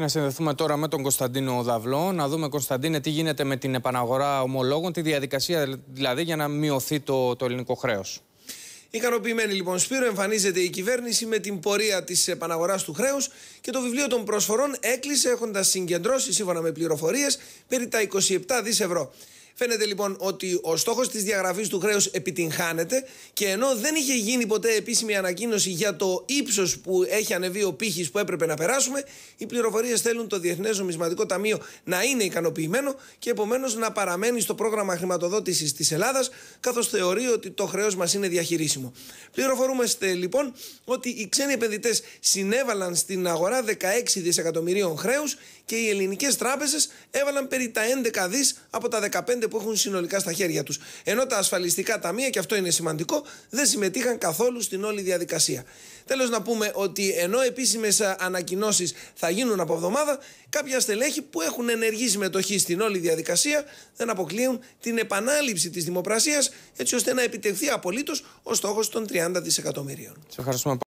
να συνδεθούμε τώρα με τον Κωνσταντίνο Δαυλό. Να δούμε, Κωνσταντίνε, τι γίνεται με την επαναγορά ομολόγων, τη διαδικασία δηλαδή για να μειωθεί το, το ελληνικό χρέος. Ικανοποιημένη λοιπόν Σπύρο εμφανίζεται η κυβέρνηση με την πορεία της επαναγοράς του χρέους και το βιβλίο των προσφορών έκλεισε έχοντας συγκεντρώσει σύμφωνα με πληροφορίες, περί τα 27 δις ευρώ. Φαίνεται λοιπόν ότι ο στόχος της διαγραφής του χρέους επιτυγχάνεται και ενώ δεν είχε γίνει ποτέ επίσημη ανακοίνωση για το ύψος που έχει ανεβεί ο πύχης που έπρεπε να περάσουμε, οι πληροφορίες θέλουν το Διεθνές Νομισματικό Ταμείο να είναι ικανοποιημένο και επομένως να παραμένει στο πρόγραμμα χρηματοδότησης της Ελλάδας, καθώς θεωρεί ότι το χρέος μας είναι διαχειρίσιμο. Πληροφορούμαστε λοιπόν ότι οι ξένοι επενδυτές συνέβαλαν στην αγορά 16 δισεκατομμυρίων χρέους και οι ελληνικές τράπεζες έβαλαν περί τα 11 δις από τα 15 που έχουν συνολικά στα χέρια τους. Ενώ τα ασφαλιστικά ταμεία, και αυτό είναι σημαντικό, δεν συμμετείχαν καθόλου στην όλη διαδικασία. Τέλος, να πούμε ότι ενώ επίσημες ανακοινώσεις θα γίνουν από εβδομάδα, κάποια στελέχη που έχουν ενεργή συμμετοχή στην όλη διαδικασία δεν αποκλείουν την επανάληψη της δημοπρασίας έτσι ώστε να επιτευχθεί απολύτως ο στόχος των 30 δισεκατομμυρίων.